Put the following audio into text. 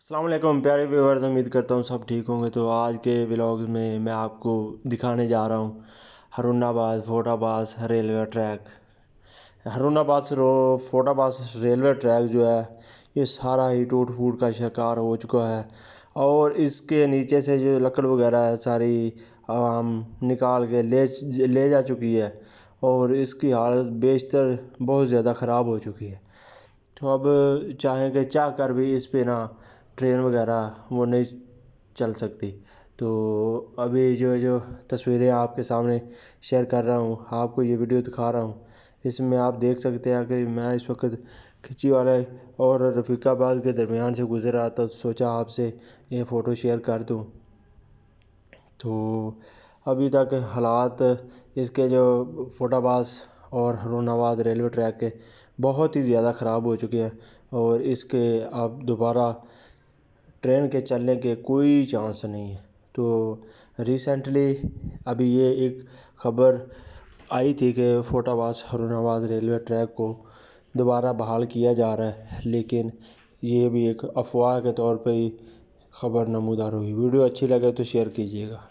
असलम प्यारे व्यवर्स उम्मीद करता हूँ सब ठीक होंगे तो आज के ब्लॉग में मैं आपको दिखाने जा रहा हूँ हरुणाबाद फोटाबाद रेलवे ट्रैक हरुणाबाद फोटाबाद रेलवे ट्रैक जो है ये सारा ही टूट फूट का शिकार हो चुका है और इसके नीचे से जो लकड़ वगैरह है सारी आवाम निकाल के ले ले जा चुकी है और इसकी हालत बेशतर बहुत ज़्यादा ख़राब हो चुकी है तो अब चाहें कि चाह कर भी इस पे ना ट्रेन वगैरह वो नहीं चल सकती तो अभी जो जो तस्वीरें आपके सामने शेयर कर रहा हूँ आपको ये वीडियो दिखा रहा हूँ इसमें आप देख सकते हैं कि मैं इस वक्त वाले और रफ़ीकाबाद के दरमियान से गुज़र रहा था तो सोचा आपसे ये फ़ोटो शेयर कर दूँ तो अभी तक हालात इसके जो फोटाबाज और हरुणाबाद रेलवे ट्रैक के बहुत ही ज़्यादा ख़राब हो चुके हैं और इसके आप दोबारा ट्रेन के चलने के कोई चांस नहीं है तो रिसेंटली अभी ये एक खबर आई थी कि फोटाबाज हरुणाबाद रेलवे ट्रैक को दोबारा बहाल किया जा रहा है लेकिन ये भी एक अफवाह के तौर पे ही खबर नमूदार हुई वीडियो अच्छी लगे तो शेयर कीजिएगा